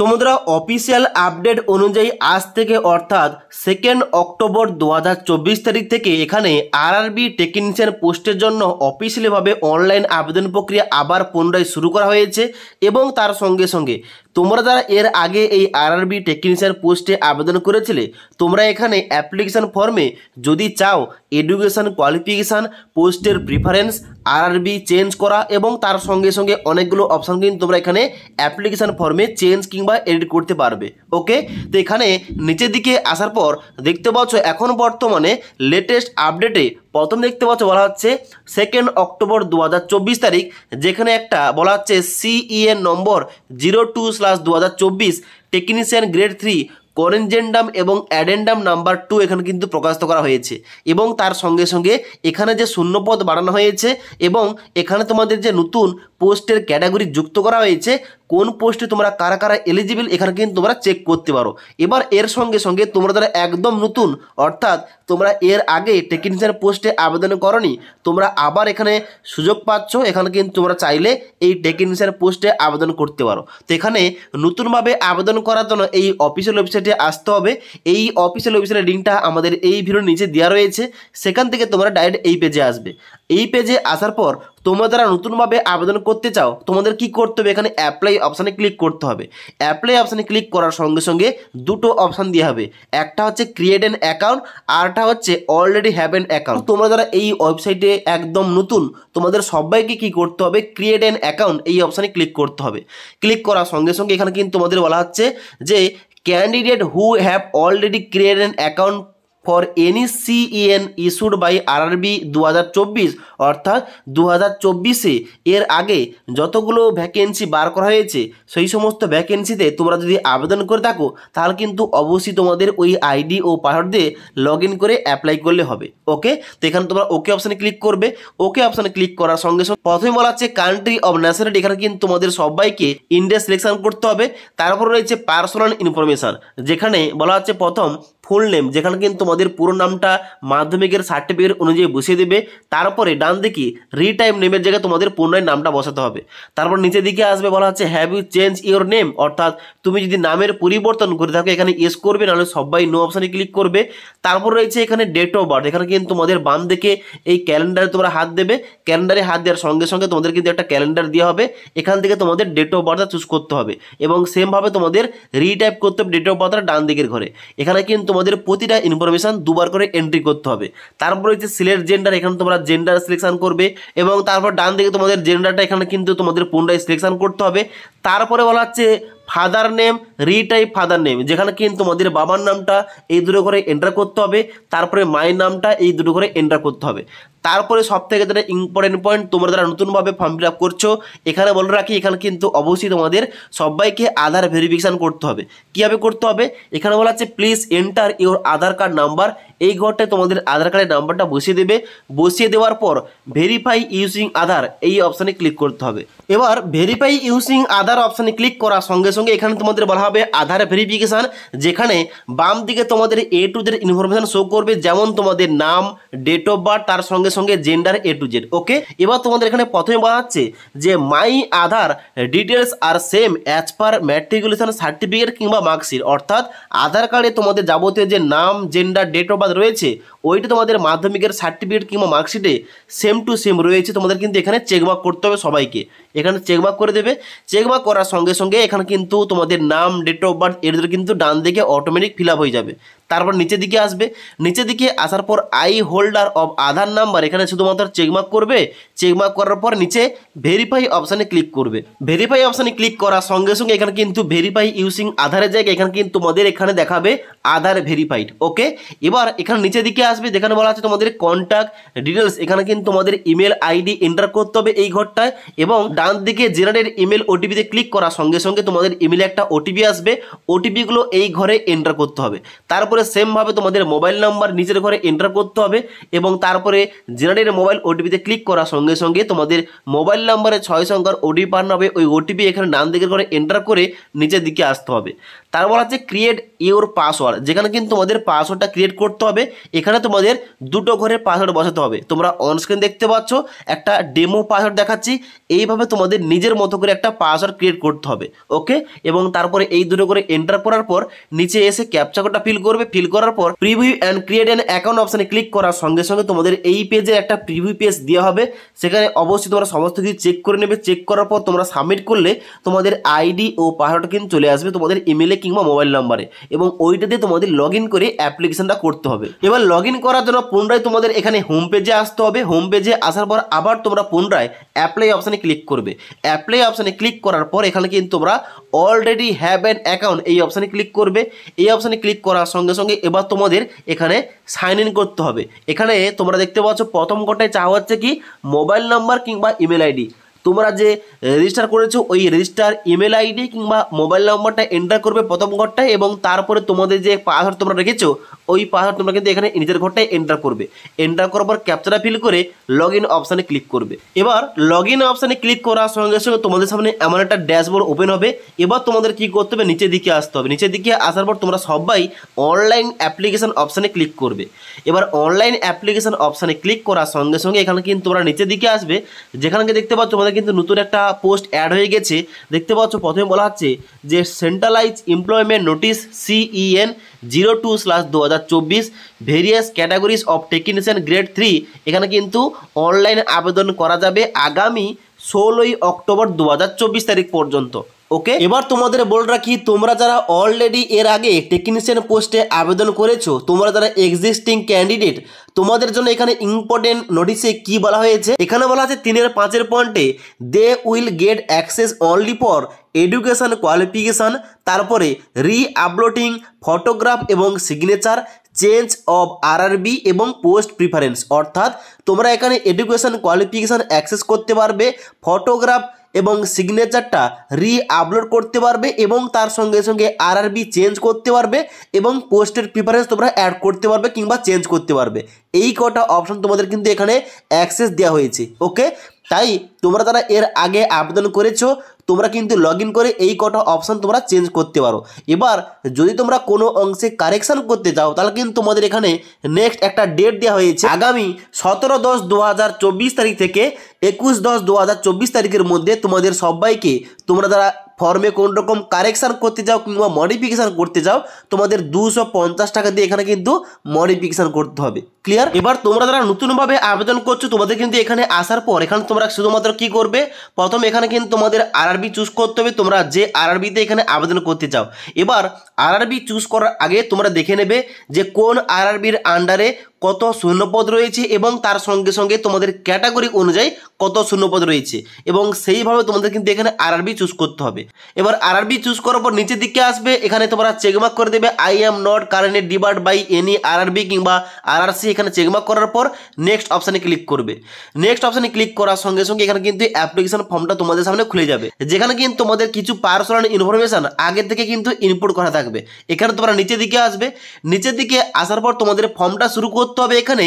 তোমরা official update অনুযায়ী আজ থেকে অর্থাৎ সেকেন্ড অক্টোবর দু তারিখ থেকে এখানে আরআরবি টেকনিশিয়ান পোস্টের জন্য অফিসিয়ালিভাবে অনলাইন আবেদন প্রক্রিয়া আবার পুনরায় শুরু করা হয়েছে এবং তার সঙ্গে সঙ্গে তোমরা যারা এর আগে এই আরআরবি টেকনিশিয়ান পোস্টে আবেদন করেছিলে তোমরা এখানে অ্যাপ্লিকেশান ফর্মে যদি চাও এডুকেশান কোয়ালিফিকেশান পোস্টের প্রিফারেন্স আরআরবি চেঞ্জ করা এবং তার সঙ্গে সঙ্গে অনেকগুলো অপশান কিন্তু তোমরা এখানে অ্যাপ্লিকেশান ফর্মে চেঞ্জ কিংবা এডিট করতে পারবে ওকে তো এখানে নিচের দিকে আসার পর দেখতে পাচ্ছ এখন বর্তমানে লেটেস্ট আপডেটে প্রথম দেখতে পাচ্ছ বলা হচ্ছে সেকেন্ড অক্টোবর দু তারিখ যেখানে একটা বলা হচ্ছে CEN number zero two slash দু টেকনিশিয়ান গ্রেড থ্রি করেনজেন্ডাম এবং অ্যাডেন্ডাম নাম্বার টু এখানে কিন্তু প্রকাশিত করা হয়েছে এবং তার সঙ্গে সঙ্গে এখানে যে শূন্যপদ বাড়ানো হয়েছে এবং এখানে তোমাদের যে নতুন পোস্টের ক্যাটাগরি যুক্ত করা হয়েছে কোন পোস্টে তোমরা কারা কারা এলিজিবল এখানে কিন্তু তোমরা চেক করতে পারো এবার এর সঙ্গে সঙ্গে তোমরা যারা একদম নতুন অর্থাৎ তোমরা এর আগে টেকনিশিয়ান পোস্টে আবেদন করনি তোমরা আবার এখানে সুযোগ পাচ্ছ এখানে কিন্তু তোমরা চাইলে এই টেকনিশিয়ান পোস্টে আবেদন করতে পারো তো এখানে নতুনভাবে আবেদন করার জন্য এই অফিসিয়াল ওয়েবসাইটে আসতে হবে এই অফিসিয়াল ওয়েবসাইটের লিঙ্কটা আমাদের এই ভিডিওর নিচে দেওয়া রয়েছে সেখান থেকে তোমরা ডাইরেক্ট এই পেজে আসবে এই পেজে আসার পর তোমরা যারা নতুনভাবে আবেদন করতে চাও তোমাদের কি করতে হবে এখানে অ্যাপ্লাই অপশানে ক্লিক করতে হবে অ্যাপ্লাই অপশানে ক্লিক করার সঙ্গে সঙ্গে দুটো অপশান দেওয়া হবে একটা হচ্ছে ক্রিয়েট অ্যান অ্যাকাউন্ট আরটা হচ্ছে অলরেডি হ্যাভ অ্যান অ্যাকাউন্ট তোমরা যারা এই ওয়েবসাইটে একদম নতুন তোমাদের সবাইকে কি করতে হবে ক্রিয়েট অ্যান অ্যাকাউন্ট এই অপশানে ক্লিক করতে হবে ক্লিক করার সঙ্গে সঙ্গে এখানে কিন্তু তোমাদের বলা হচ্ছে যে candidate who have already create an account for any CEN issued by RRB দু হাজার চব্বিশ অর্থাৎ দু হাজার চব্বিশে এর আগে যতগুলো ভ্যাকেন্সি বার করা হয়েছে সেই সমস্ত ভ্যাকেন্সিতে তোমরা যদি আবেদন করে থাকো তাহলে কিন্তু অবশ্যই তোমাদের ওই আইডি ও পাসওয়ার্ড দিয়ে লগ করে অ্যাপ্লাই করলে হবে ওকে তো এখানে তোমরা ওকে অপশানে ক্লিক করবে ওকে অপশানে ক্লিক করার সঙ্গে সঙ্গে প্রথমে বলা হচ্ছে কান্ট্রি অব ন্যাশনালিটি এখানে কিন্তু তোমাদের সবাইকে ইন্ডিয়া সিলেকশন করতে হবে তারপর রয়েছে পার্সোনাল ইনফরমেশান যেখানে বলা হচ্ছে প্রথম ফুল নেম যেখানে কিন্তু তোমাদের পুরো নামটা মাধ্যমিকের সার্টিফিকেট অনুযায়ী বসিয়ে দেবে তারপরে ডান দিকে রিটাইম নেমের জায়গায় তোমাদের পুনরায় নামটা বসাতে হবে তারপর নিচে দিকে আসবে বলা হচ্ছে have you change your name অর্থাৎ তুমি যদি নামের পরিবর্তন করে থাকো এখানে ইয়েস করবে নাহলে সবাই নো অপশানে ক্লিক করবে তারপর রয়েছে এখানে ডেট অফ বার্থ এখানে কিন্তু তোমাদের বাম দিকে এই ক্যালেন্ডারে তোমরা হাত দেবে ক্যালেন্ডারে হাত দেওয়ার সঙ্গে সঙ্গে তোমাদের কিন্তু একটা ক্যালেন্ডার দেওয়া হবে এখান থেকে তোমাদের ডেট অফ বার্থটা চুজ করতে হবে এবং সেমভাবে তোমাদের রিটাইপ করতে হবে ডেট অফ বার্থটা ডান দিকের ঘরে এখানে কিন্তু তোমাদের প্রতিটা ইনফরমেশান দুবার করে এন্ট্রি করতে হবে তারপর হচ্ছে সিলেট জেন্ডার এখানে তোমরা জেন্ডার সিলেকশান করবে এবং তারপর ডান দিকে তোমাদের জেন্ডারটা এখানে কিন্তু তোমাদের পুনরায় সিলেকশান করতে হবে তারপরে বলা হচ্ছে father name retype father name যেখানে কিন্তু তোমাদের বাবার নামটা এই দুটো করে এন্টার করতে হবে তারপরে মায়ের নামটা এই দুটো করে এন্টার করতে হবে তারপরে সব থেকে যেটা ইম্পর্টেন্ট পয়েন্ট তোমরা যারা নতুনভাবে ফর্ম ফিল আপ করছো এখানে বলে রাখি এখানে কিন্তু অবশ্যই তোমাদের সবাইকে আধার ভেরিফিকেশান করতে হবে কীভাবে করতে হবে এখানে বলা হচ্ছে please enter your Aadhaar card number এই ঘরটায় তোমাদের আধার কার্ডের নাম্বারটা বসিয়ে দেবে বসিয়ে দেওয়ার পর ভেরিফাই ইউজিং আধার এই অপশানে ক্লিক করতে হবে এবার ভেরিফাই ইউজিং আধার অপশানে ক্লিক করার সঙ্গে সঙ্গে এখানে তোমাদের বলা হবে আধার ভেরিফিকেশান যেখানে বাম দিকে তোমাদের A to Z information show করবে যেমন তোমাদের নাম ডেট অফ বার্থ তার সঙ্গে সঙ্গে gender A to Z okay এবার তোমাদের এখানে প্রথমে বলা হচ্ছে যে my Aadhaar details are same as per matriculation certificate কিংবা মার্কশিট অর্থাৎ আধার কার্ডে তোমাদের যাবতীয় যে নাম জেন্ডার ডেট অফ অনুপাত রয়েছে ওইটা তোমাদের মাধ্যমিকের সার্টিফিকেট কিংবা মার্কশিটে সেম টু সেম রয়েছে তোমাদের কিন্তু এখানে চেকবাক করতে হবে সবাইকে এখানে চেকবাক করে দেবে চেকবাক করার সঙ্গে সঙ্গে এখানে কিন্তু তোমাদের নাম ডেট অফ বার্থ এদের কিন্তু ডান দিকে অটোমেটিক ফিল হয়ে যাবে তারপর নিচের দিকে আসবে নিচের দিকে আসার পর I holder of Aadhaar number এখানে শুধুমাত্র চেকমার্ক করবে চেকমার্ক করার পর নিচে ভেরিফাই অপশানে ক্লিক করবে ভেরিফাই অপশানে ক্লিক করার সঙ্গে সঙ্গে এখানে কিন্তু ভেরিফাই ইউসিং আধারের জায়গায় এখানে কিন্তু তোমাদের এখানে দেখাবে আধার ভেরিফাইড ওকে এবার এখানে নিচের দিকে আসবে যেখানে বলা আছে তোমাদের কন্ট্যাক্ট ডিটেলস এখানে কিন্তু তোমাদের ইমেল আইডি এন্টার করতে হবে এই ঘরটায় এবং ডান দিকে জেনারেল ইমেল ওটিপিতে ক্লিক করার সঙ্গে সঙ্গে তোমাদের ইমেলে একটা ওটিপি আসবে ওটিপিগুলো এই ঘরে এন্টার করতে হবে তারপর তারপরে সেমভাবে তোমাদের মোবাইল নাম্বার নিজের ঘরে এন্টার করতে হবে এবং তারপরে জেনারেট মোবাইল ওটিপিতে ক্লিক করার সঙ্গে সঙ্গে তোমাদের মোবাইল নাম্বারে ছয় সংখ্যার ওটিপি পাঠানো হবে ওই ওটিপি এখানে ডান দিকের ঘরে এন্টার করে নিচের দিকে আসতে হবে তার বলা হচ্ছে ক্রিয়েট ইউর পাসওয়ার্ড যেখানে কিন্তু তোমাদের পাসওয়ার্ডটা ক্রিয়েট করতে হবে এখানে তোমাদের দুটো ঘরের পাসওয়ার্ড বসাতে হবে তোমরা অনস্ক্রিন দেখতে পাচ্ছ একটা ডেমো পাসওয়ার্ড দেখাচ্ছি এইভাবে তোমাদের নিজের মতো করে একটা পাসওয়ার্ড ক্রিয়েট করতে হবে ওকে এবং তারপরে এই দুটো করে এন্টার করার পর নিচে এসে ক্যাপচা কোডটা ফিল করবে ফিল করার পর preview and create and account অপশানে ক্লিক করার সঙ্গে সঙ্গে তোমাদের এই পেজে একটা প্রিভিউ পেজ দেওয়া হবে সেখানে অবশ্যই তোমরা সমস্ত কিছু চেক করে নেবে চেক করার পর তোমরা সাবমিট করলে তোমাদের আইডি ও পাসওয়ার্ড কিন্তু চলে আসবে তোমাদের ইমেলে কিংবা মোবাইল নাম্বারে এবং ওইটা দিয়ে তোমাদের লগ করে অ্যাপ্লিকেশনটা করতে হবে এবার লগ করার জন্য পুনরায় তোমাদের এখানে হোম পেজে আসতে হবে হোম পেজে আসার পর আবার তোমরা পুনরায় অ্যাপ্লাই অপশানে ক্লিক করবে অ্যাপ্লাই অপশানে ক্লিক করার পর এখানে কিন্তু তোমরা অলরেডি হ্যাভ অ্যান অ্যাকাউন্ট এই অপশানে ক্লিক করবে এই অপশানে ক্লিক করার সঙ্গে সঙ্গে এবার তোমাদের এখানে সাইন ইন করতে হবে এখানে তোমরা দেখতে পাচ্ছ প্রথম কটায় চাওয়া হচ্ছে কি মোবাইল নাম্বার কিংবা ইমেল আইডি তোমরা যে রেজিস্টার করেছো ওই রেজিস্টার ইমেল আইডি কিংবা মোবাইল নম্বরটা এন্টার করবে প্রথম ঘরটায় এবং তারপরে তোমাদের যে পাসওয়ার্ড তোমরা রেখেছো ওই পাসওয়ার্ড তোমরা কিন্তু এখানে নিজের ঘরটায় এন্টার করবে এন্টার করার পর ক্যাপচারা ফিল করে লগ ইন অপশানে ক্লিক করবে এবার লগ ইন অপশানে ক্লিক করার সঙ্গে সঙ্গে তোমাদের সামনে এমন একটা ড্যাশবোর্ড ওপেন হবে এবার তোমাদের কি করতে হবে নিচের দিকে আসতে হবে নিচের দিকে আসার পর তোমরা সবাই অনলাইন অ্যাপ্লিকেশান অপশানে ক্লিক করবে এবার অনলাইন অ্যাপ্লিকেশান অপশানে ক্লিক করার সঙ্গে সঙ্গে এখানে কিন্তু তোমরা নিচের দিকে আসবে যেখানে দেখতে পাচ্ছ তোমাদের কিন্তু নতুন একটা পোস্ট অ্যাড হয়ে গেছে দেখতে পাচ্ছ প্রথমে বলা হচ্ছে যে centralised employment notice CEN zero two slash দু হাজার চব্বিশ various categories of technician grade three এখানে কিন্তু অনলাইন আবেদন করা যাবে আগামী ষোলোই অক্টোবর দু তারিখ পর্যন্ত ওকে এবার তোমাদের বল রাখি তোমরা যারা অলরেডি এর আগে টেকনিশিয়ান পোস্টে আবেদন করেছো তোমরা যারা এক্সিস্টিং ক্যান্ডিডেট তোমাদের জন্য এখানে ইম্পর্টেন্ট নোটিশে কি বলা হয়েছে এখানে বলা আছে তিনের পাঁচের পয়েন্টে they will get access only for education qualification তারপরে রি আপলোডিং ফটোগ্রাফ এবং সিগনেচার চেঞ্জ অব আরআরবি এবং পোস্ট প্রিফারেন্স অর্থাৎ তোমরা এখানে এডুকেশন কোয়ালিফিকেশান অ্যাক্সেস করতে পারবে ফটোগ্রাফ এবং সিগনেচারটা রি আপলোড করতে পারবে এবং তার সঙ্গে সঙ্গে আর চেঞ্জ করতে পারবে এবং পোস্টের প্রিফারেন্স তোমরা অ্যাড করতে পারবে কিংবা চেঞ্জ করতে পারবে এই কটা অপশন তোমাদের কিন্তু এখানে অ্যাক্সেস দেওয়া হয়েছে ওকে তাই তোমরা তারা এর আগে আবেদন করেছো তোমরা কিন্তু লগ করে এই কটা অপশান তোমরা চেঞ্জ করতে পারো এবার যদি তোমরা কোনো অংশে কারেকশান করতে চাও তাহলে কিন্তু তোমাদের এখানে নেক্সট একটা ডেট দেওয়া হয়েছে আগামী সতেরো দশ দু তারিখ থেকে একুশ দশ দু তারিখের মধ্যে তোমাদের সবাইকে তোমরা যারা ফর্মে কোন রকম কারেকশান করতে যাও কিংবা মডিফিকেশান করতে যাও তোমাদের দুশো পঞ্চাশ টাকা দিয়ে এখানে কিন্তু মডিফিকেশান করতে হবে ক্লিয়ার এবার তোমরা যারা নতুনভাবে আবেদন করছো তোমাদের কিন্তু এখানে আসার পর এখানে তোমরা শুধুমাত্র কি করবে প্রথম এখানে কিন্তু তোমাদের আরআরবি চুজ করতে হবে তোমরা যে আরআরবিতে এখানে আবেদন করতে চাও এবার আরআরবি চুজ করার আগে তোমরা দেখে নেবে যে কোন আরআরবির আন্ডারে কত শূন্যপদ রয়েছে এবং তার সঙ্গে সঙ্গে তোমাদের ক্যাটাগরি অনুযায়ী কত শূন্যপদ রয়েছে এবং সেইভাবে তোমাদের কিন্তু এখানে আরআরবি চুজ করতে হবে এবার আরআরবি চুজ করার পর নিচের দিকে আসবে এখানে তোমরা চেকমার্ক করে দেবে I am not currently debarred by any RRB কিংবা আরআরসি এখানে চেকমার্ক করার পর নেক্সট অপশানে ক্লিক করবে নেক্সট অপশানে ক্লিক করার সঙ্গে সঙ্গে এখানে কিন্তু অ্যাপ্লিকেশন ফর্মটা তোমাদের সামনে খুলে যাবে যেখানে কিন্তু তোমাদের কিছু পার্সোনাল ইনফরমেশন আগে থেকে কিন্তু ইনপুট করা থাকে থাকবে এখানে তোমরা নিচের দিকে আসবে নিচের দিকে আসার পর তোমাদের ফর্মটা শুরু করতে হবে এখানে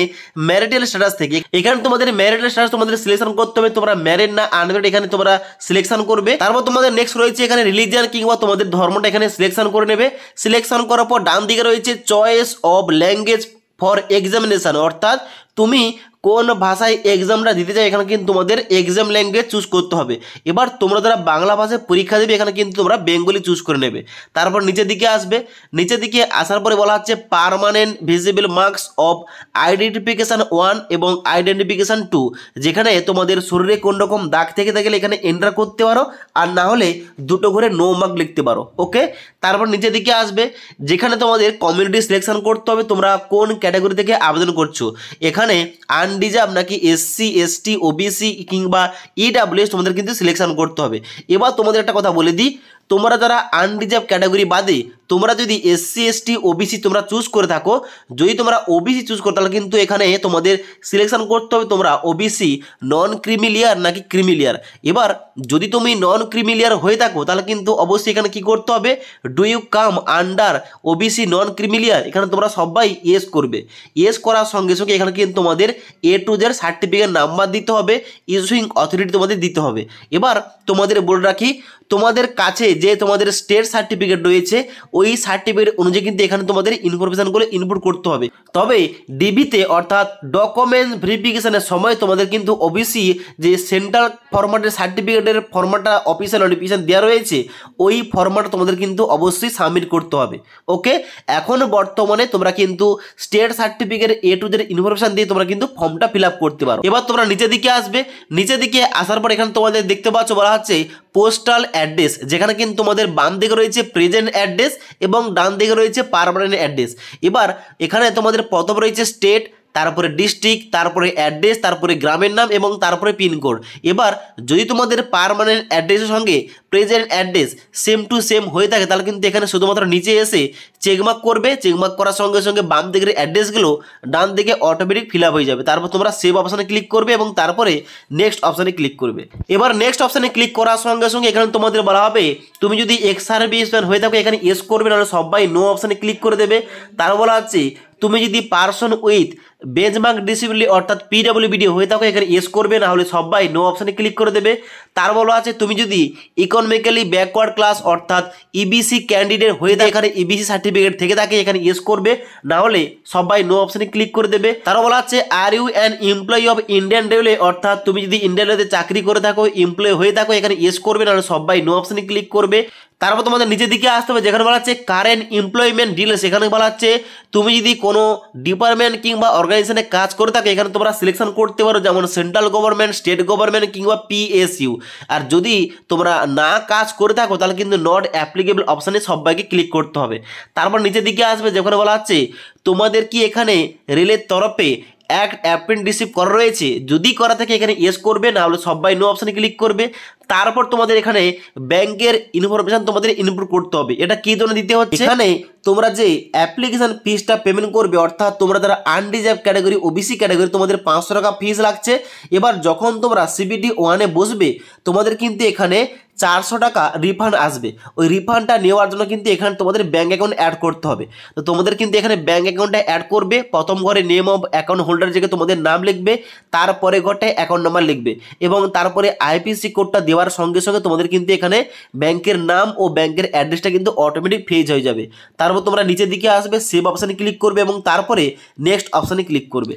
ম্যারিটাল স্ট্যাটাস থেকে এখানে তোমাদের ম্যারিটাল স্ট্যাটাস তোমাদের সিলেকশন করতে হবে তোমরা ম্যারিড না আনম্যারিড এখানে তোমরা সিলেকশন করবে তারপর তোমাদের নেক্সট রয়েছে এখানে রিলিজিয়ান কিংবা তোমাদের ধর্মটা এখানে সিলেকশন করে নেবে সিলেকশন করার পর ডান দিকে রয়েছে choice of language for examination অর্থাৎ তুমি কোন ভাষায় এক্সামটা দিতে চাই এখানে কিন্তু তোমাদের এক্সাম ল্যাঙ্গুয়েজ চুজ করতে হবে এবার তোমরা যারা বাংলা ভাষায় পরীক্ষা দেবে এখানে কিন্তু তোমরা বেঙ্গলি চুজ করে নেবে তারপর নিচের দিকে আসবে নিচের দিকে আসার পরে বলা হচ্ছে permanent visible marks of identification one এবং আইডেন্টিফিকেশান টু যেখানে তোমাদের শরীরে কোন রকম দাগ থেকে থাকলে এখানে এন্টার করতে পারো আর না হলে দুটো ঘরে নো মার্ক লিখতে পারো ওকে তারপর নিচের দিকে আসবে যেখানে তোমাদের কমিউনিটি সিলেকশন করতে হবে তোমরা কোন ক্যাটাগরি থেকে আবেদন করছো এখানে আন রিজার্ভ নাকি এসসি এসটি ওবিসি কিংবা ইডাব্লিউএস e তোমাদের কিন্তু সিলেকশন করতে হবে এবার তোমাদের একটা কথা বলে দিই তোমরা যারা আনরিজার্ভ ক্যাটাগরি বাদে তোমরা যদি এসসি এসটি ওবিসি তোমরা চুজ করে থাকো যদি তোমরা ওবিসি চুজ করো তাহলে কিন্তু এখানে তোমাদের সিলেকশন করতে হবে তোমরা ওবিসি নন ক্রিমিলিয়ার নাকি ক্রিমিলিয়ার এবার যদি তুমি নন ক্রিমিলিয়ার হয়ে থাকো তাহলে কিন্তু অবশ্যই এখানে কি করতে হবে do you come under OBC non creamy layer এখানে তোমরা সবাই এস করবে এস করার সঙ্গে সঙ্গে এখানে কিন্তু তোমাদের A to Z certificate number দিতে হবে ইস্যুইং অথরিটি তোমাদের দিতে হবে এবার তোমাদের বলে রাখি তোমাদের কাছে যে তোমাদের স্টেট সার্টিফিকেট রয়েছে ওই সার্টিফিকেট অনুযায়ী কিন্তু এখানে তোমাদের ইনফরমেশানগুলো ইনপুট করতে হবে তবে ডিবিতে অর্থাৎ ডকুমেন্ট ভেরিফিকেশানের সময় তোমাদের কিন্তু ওবিসি যে সেন্ট্রাল ফরম্যাটের সার্টিফিকেটের ফরম্যাটটা অফিসিয়াল নোটিফিকেশান দেওয়া রয়েছে ওই ফরম্যাটটা তোমাদের কিন্তু অবশ্যই সাবমিট করতে হবে ওকে এখন বর্তমানে তোমরা কিন্তু state certificate A to Z information দিয়ে তোমরা কিন্তু ফর্মটা ফিল করতে পারো এবার তোমরা নিচের দিকে আসবে নিচের দিকে আসার পর এখানে তোমাদের দেখতে পাচ্ছ বলা হচ্ছে পোস্টাল অ্যাড্রেস যেখানে কিন্তু তোমাদের বাম দিকে রয়েছে প্রেজেন্ট অ্যাড্রেস এবং ডান দিকে রয়েছে পারমানেন্ট অ্যাড্রেস এবার এখানে তোমাদের প্রথম রয়েছে স্টেট তারপরে ডিস্ট্রিক্ট তারপরে অ্যাড্রেস তারপরে গ্রামের নাম এবং তারপরে পিনকোড এবার যদি তোমাদের পারমানেন্ট অ্যাড্রেসের সঙ্গে present address same to same হয়ে থাকে তাহলে কিন্তু এখানে শুধুমাত্র নিচে এসে চেকমার্ক করবে চেকমার্ক করার সঙ্গে সঙ্গে বাম দিকের অ্যাড্রেসগুলো ডান দিকে অটোমেটিক ফিল হয়ে যাবে তারপর তোমরা সেভ অপশানে ক্লিক করবে এবং তারপরে নেক্সট অপশানে ক্লিক করবে এবার নেক্সট অপশানে ক্লিক করার সঙ্গে সঙ্গে এখানে তোমাদের বলা হবে তুমি যদি এক্স সার্ভিসম্যান হয়ে থাকো এখানে এস করবে নাহলে সবাই নো অপশানে ক্লিক করে দেবে তার বলা হচ্ছে তুমি যদি পার্সন উইথ বেঞ্চমার্ক ডিসিবিলিটি অর্থাৎ পিডাব্লিউবিডি হয়ে থাকো এখানে এস করবে না হলে সবাই নো অপশানে ক্লিক করে দেবে তার বলা আছে তুমি যদি ইকোনমিক্যালি ব্যাকওয়ার্ড ক্লাস অর্থাৎ ইবিসি e ক্যান্ডিডেট হয়ে থাকে এখানে ইবিসি e সার্টিফিকেট থেকে থাকে এখানে এস করবে না হলে সবাই নো অপশানে ক্লিক করে দেবে তারও বলা আছে are you an employee of Indian railway অর্থাৎ তুমি যদি ইন্ডিয়ান রেলওয়েতে চাকরি করে থাকো এমপ্লয় হয়ে থাকো এখানে এস করবে না হলে সবাই নো অপশানে ক্লিক করবে তারপর তোমাদের নিচের দিকে আসতে হবে যেখানে বলা হচ্ছে কারেন্ট এমপ্লয়মেন্ট ডিল সেখানে বলা হচ্ছে তুমি যদি কোনো ডিপার্টমেন্ট কিংবা অর্গানাইজেশনে কাজ করে থাকে এখানে তোমরা সিলেকশন করতে পারো যেমন সেন্ট্রাল গভর্নমেন্ট স্টেট গভর্নমেন্ট কিংবা পিএসইউ আর যদি তোমরা না কাজ করে থাকো তাহলে কিন্তু নট অ্যাপ্লিকেবল অপশানে সবাইকে ক্লিক করতে হবে তারপর নিচের দিকে আসবে যেখানে বলা হচ্ছে তোমাদের কি এখানে রেলের তরফে এক অ্যাপ্রেন্টিসশিপ করা রয়েছে যদি করা থাকে এখানে ইয়েস করবে না হলে সবাই নো অপশানে ক্লিক করবে তারপর তোমাদের এখানে ব্যাংকের ইনফরমেশন তোমাদের ইনপুট করতে হবে এটা কী জন্য দিতে হচ্ছে এখানে তোমরা যে অ্যাপ্লিকেশন ফিসটা পেমেন্ট করবে অর্থাৎ তোমরা যারা আনডিজার্ভ ক্যাটাগরি ওবিসি ক্যাটাগরি তোমাদের পাঁচশো টাকা ফিস লাগছে এবার যখন তোমরা সিবিডি ওয়ানে বসবে তোমাদের কিন্তু এখানে চারশো টাকা রিফান্ড আসবে ওই রিফান্ডটা নেওয়ার জন্য কিন্তু এখানে তোমাদের ব্যাঙ্ক অ্যাকাউন্ট অ্যাড করতে হবে তো তোমাদের কিন্তু এখানে ব্যাঙ্ক অ্যাকাউন্টটা অ্যাড করবে প্রথম ঘরে নেম অফ অ্যাকাউন্ট হোল্ডার থেকে তোমাদের নাম লিখবে তারপরে ঘরটায় অ্যাকাউন্ট নাম্বার লিখবে এবং তারপরে আইপিসি কোডটা দেওয়া দেওয়ার সঙ্গে সঙ্গে তোমাদের কিন্তু এখানে ব্যাংকের নাম ও ব্যাংকের অ্যাড্রেসটা কিন্তু অটোমেটিক ফেজ হয়ে যাবে তারপর তোমরা নিচের দিকে আসবে সেভ অপশানে ক্লিক করবে এবং তারপরে নেক্সট অপশানে ক্লিক করবে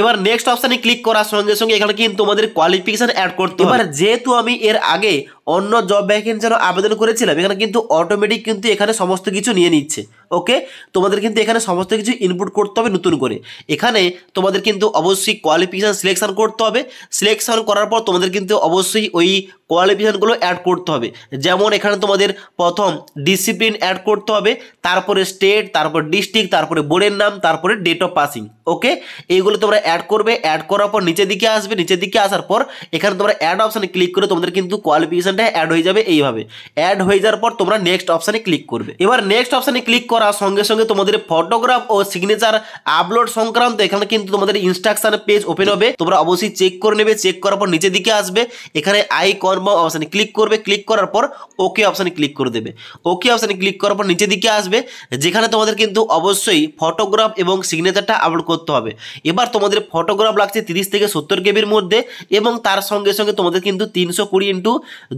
এবার নেক্সট অপশানে ক্লিক করার সঙ্গে সঙ্গে এখানে কিন্তু তোমাদের কোয়ালিফিকেশান অ্যাড করতে এবার যেহেতু আমি এর আগে অন্য জব জন্য আবেদন করেছিলাম এখানে কিন্তু অটোমেটিক কিন্তু এখানে সমস্ত কিছু নিয়ে নিচ্ছে ওকে তোমাদের কিন্তু এখানে সমস্ত কিছু ইনপুট করতে হবে নতুন করে এখানে তোমাদের কিন্তু অবশ্যই কোয়ালিফিকেশান সিলেকশান করতে হবে সিলেকশান করার পর তোমাদের কিন্তু অবশ্যই ওই কোয়ালিফিকেশানগুলো অ্যাড করতে হবে যেমন এখানে তোমাদের প্রথম ডিসিপ্লিন অ্যাড করতে হবে তারপরে স্টেট তারপর ডিস্ট্রিক্ট তারপরে বোর্ডের নাম তারপরে ডেট অফ পাসিং ওকে এইগুলো তোমরা অ্যাড করবে অ্যাড করার পর নিচের দিকে আসবে নিচের দিকে আসার পর এখানে তোমরা অ্যাড অপশানে ক্লিক করে তোমাদের কিন্তু কোয়ালিফিকেশানটা অ্যাড হয়ে যাবে এইভাবে অ্যাড হয়ে যাওয়ার পর তোমরা নেক্সট অপশানে ক্লিক করবে এবার নেক্সট অপশানে ক্লিক করার করার সঙ্গে সঙ্গে তোমাদের ফটোগ্রাফ ও সিগনেচার আপলোড সংক্রান্ত এখানে কিন্তু তোমাদের ইনস্ট্রাকশন পেজ ওপেন হবে তোমরা অবশ্যই চেক করে নেবে চেক করার পর নিচের দিকে আসবে এখানে আই কর্ম অপশানে ক্লিক করবে ক্লিক করার পর ওকে অপশানে ক্লিক করে দেবে ওকে অপশানে ক্লিক করার পর নিচের দিকে আসবে যেখানে তোমাদের কিন্তু অবশ্যই ফটোগ্রাফ এবং সিগনেচারটা আপলোড করতে হবে এবার তোমাদের ফটোগ্রাফ লাগছে তিরিশ থেকে সত্তর কেবির মধ্যে এবং তার সঙ্গে সঙ্গে তোমাদের কিন্তু তিনশো কুড়ি ইন্টু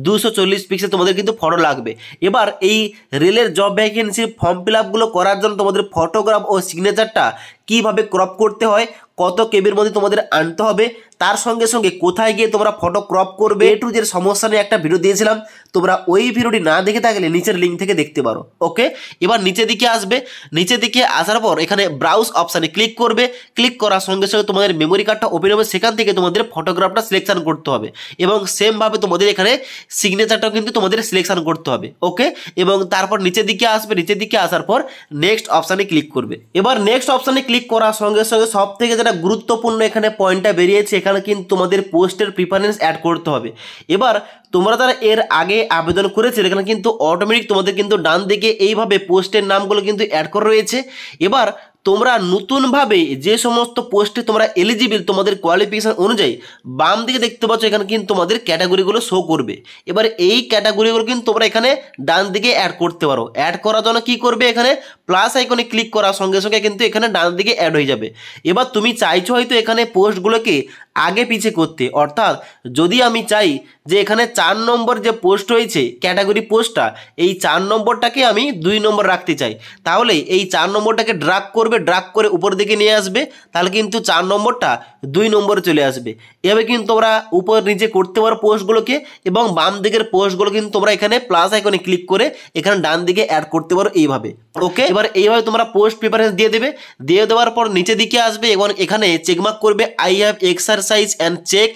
দুশো চল্লিশ পিক্সেল তোমাদের কিন্তু ফটো লাগবে এবার এই রেলের জব ভ্যাকেন্সির ফর্ম ফিল আপ প্রোডাক্টগুলো করার জন্য তোমাদের ফটোগ্রাফ ও সিগনেচারটা কিভাবে ক্রপ করতে হয় কত কেবির মধ্যে তোমাদের আনতে হবে তার সঙ্গে সঙ্গে কোথায় গিয়ে তোমরা ফটো ক্রপ করবে টু যে সমস্যা নিয়ে একটা ভিডিও দিয়েছিলাম তোমরা ওই ভিডিওটি না দেখে থাকলে নিচের লিঙ্ক থেকে দেখতে পারো ওকে এবার নিচে দিকে আসবে নিচে দিকে আসার পর এখানে ব্রাউজ অপশানে ক্লিক করবে ক্লিক করার সঙ্গে সঙ্গে তোমাদের মেমোরি কার্ডটা ওপেন হবে সেখান থেকে তোমাদের ফটোগ্রাফটা সিলেকশন করতে হবে এবং সেমভাবে তোমাদের এখানে সিগনেচারটাও কিন্তু তোমাদের সিলেকশন করতে হবে ওকে এবং তারপর নিচের দিকে আসবে নিচের দিকে আসার পর নেক্সট অপশানে ক্লিক করবে এবার নেক্সট অপশানে ক্লিক করার সঙ্গে সঙ্গে সব থেকে যেটা গুরুত্বপূর্ণ এখানে পয়েন্টটা বেরিয়েছে এখানে এখানে কিন্তু তোমাদের পোস্টের প্রিফারেন্স অ্যাড করতে হবে এবার তোমরা তারা এর আগে আবেদন করেছে এখানে কিন্তু অটোমেটিক তোমাদের কিন্তু ডান দিকে এইভাবে পোস্টের নামগুলো কিন্তু অ্যাড করা রয়েছে এবার তোমরা নতুনভাবে যে সমস্ত পোস্টে তোমরা এলিজিবল তোমাদের কোয়ালিফিকেশান অনুযায়ী বাম দিকে দেখতে পাচ্ছ এখানে কিন্তু তোমাদের ক্যাটাগরিগুলো শো করবে এবার এই ক্যাটাগরিগুলো কিন্তু তোমরা এখানে ডান দিকে অ্যাড করতে পারো অ্যাড করার জন্য কী করবে এখানে প্লাস আইকনে ক্লিক করার সঙ্গে সঙ্গে কিন্তু এখানে ডান দিকে অ্যাড হয়ে যাবে এবার তুমি চাইছো হয়তো এখানে পোস্টগুলোকে আগে পিছে করতে অর্থাৎ যদি আমি চাই যে এখানে চার নম্বর যে পোস্ট হয়েছে ক্যাটাগরি পোস্টটা এই চার নম্বরটাকে আমি দুই নম্বর রাখতে চাই তাহলে এই চার নম্বরটাকে ড্রাগ করবে ড্রাগ করে উপর দিকে নিয়ে আসবে তাহলে কিন্তু চার নম্বরটা দুই নম্বরে চলে আসবে এভাবে কিন্তু তোমরা উপর নিচে করতে পারো পোস্টগুলোকে এবং বাম দিকের পোস্টগুলো কিন্তু তোমরা এখানে প্লাস এখানে ক্লিক করে এখানে ডান দিকে অ্যাড করতে পারো এইভাবে ওকে এবার এইভাবে তোমরা পোস্ট প্রিপারেন্স দিয়ে দেবে দিয়ে দেওয়ার পর নিচে দিকে আসবে এবং এখানে চেকমার্ক করবে আই হ্যাভ এক্সার exercise and check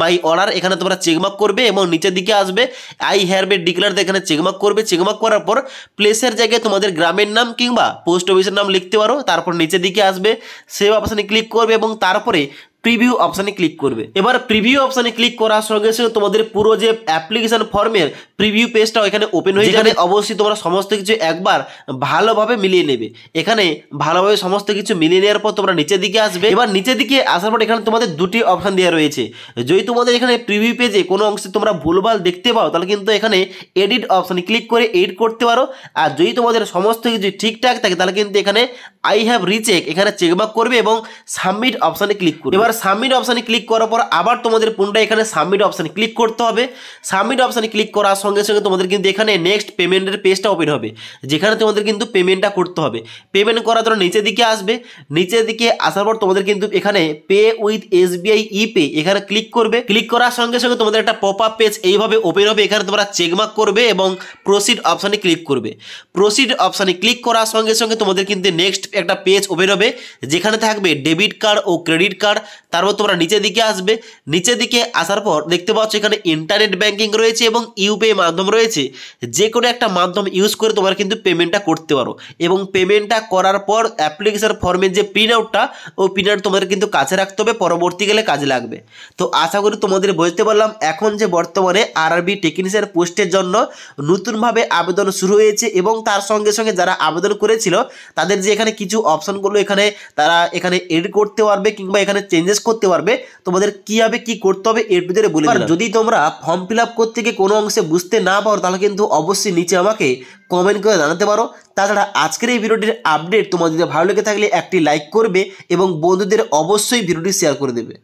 my order এখানে তোমরা চেকমার্ক করবে এবং নিচের দিকে আসবে আই হ্যার বে ডিক্লার এখানে চেকমার্ক করবে চেকমার্ক করার পর প্লেসের জায়গায় তোমাদের গ্রামের নাম কিংবা পোস্ট অফিসের নাম লিখতে পারো তারপর নিচের দিকে আসবে সেভ অপশানে ক্লিক করবে এবং তারপরে প্রিভিউ অপশানে ক্লিক করবে এবার প্রিভিউ অপশানে ক্লিক করার সঙ্গে সঙ্গে তোমাদের পুরো যে অ্যাপ্লিকেশন ফর্মের প্রিভিউ পেজটা এখানে ওপেন হয়ে যাবে অবশ্যই তোমরা সমস্ত কিছু একবার ভালোভাবে মিলিয়ে নেবে এখানে ভালোভাবে সমস্ত কিছু মিলিয়ে নেওয়ার পর তোমরা নিচের দিকে আসবে এবার নিচের দিকে আসার পর এখানে তোমাদের দুটি অপশান দেওয়া রয়েছে যদি তোমাদের এখানে প্রিভিউ পেজে কোনো অংশে তোমরা ভুলভাল দেখতে পাও তাহলে কিন্তু এখানে এডিট অপশানে ক্লিক করে এডিট করতে পারো আর যদি তোমাদের সমস্ত কিছু ঠিকঠাক থাকে তাহলে কিন্তু এখানে আই হ্যাভ রিচেক এখানে চেকবাক করবে এবং সাবমিট অপশানে ক্লিক করবে এবার সাবমিট অপশানে ক্লিক করার পর আবার তোমাদের পুনরায় এখানে সাবমিট অপশানে ক্লিক করতে হবে সাবমিট অপশানে ক্লিক করার সঙ্গে সঙ্গে তোমাদের কিন্তু এখানে নেক্সট পেমেন্টের পেজটা ওপেন হবে যেখানে তোমাদের কিন্তু পেমেন্টটা করতে হবে পেমেন্ট করার জন্য নিচের দিকে আসবে নিচের দিকে আসার পর তোমাদের কিন্তু এখানে pay with SBI e pay এখানে ক্লিক করবে ক্লিক করার সঙ্গে সঙ্গে তোমাদের একটা পপ আপ পেজ এইভাবে ওপেন হবে এখানে তোমরা চেকমার্ক করবে এবং প্রসিড অপশানে ক্লিক করবে প্রসিড অপশানে ক্লিক করার সঙ্গে সঙ্গে তোমাদের কিন্তু নেক্সট একটা পেজ ওপেন হবে যেখানে থাকবে ডেবিট কার্ড ও ক্রেডিট কার্ড তারপর তোমরা নিচের দিকে আসবে নিচের দিকে আসার পর দেখতে পাচ্ছ এখানে ইন্টারনেট ব্যাঙ্কিং রয়েছে এবং ইউপিআই মাধ্যম রয়েছে যে কোনো একটা মাধ্যম ইউজ করে তোমরা কিন্তু পেমেন্টটা করতে পারো এবং পেমেন্টটা করার পর অ্যাপ্লিকেশন ফর্মের যে প্রিন্ট আউটটা ওই প্রিন্ট আউট তোমাদের কিন্তু কাছে রাখতে হবে পরবর্তীকালে কাজে লাগবে তো আশা করি তোমাদের বলতে পারলাম এখন যে বর্তমানে আরআরবি টেকনিশিয়ান পোস্টের জন্য নতুনভাবে আবেদন শুরু হয়েছে এবং তার সঙ্গে সঙ্গে যারা আবেদন করেছিল তাদের যে এখানে কিছু অপশানগুলো এখানে তারা এখানে এড করতে পারবে কিংবা এখানে চেঞ্জেস করতে পারবে তোমাদের কীভাবে কি করতে হবে এর ভিতরে বলে যদি তোমরা ফর্ম ফিল আপ করতে গিয়ে কোনো অংশে বুঝতে না পারো তাহলে কিন্তু অবশ্যই নিচে আমাকে কমেন্ট করে জানাতে পারো তাছাড়া আজকের এই ভিডিওটির আপডেট তোমার যদি ভালো লেগে থাকলে একটি লাইক করবে এবং বন্ধুদের অবশ্যই ভিডিওটি শেয়ার করে দেবে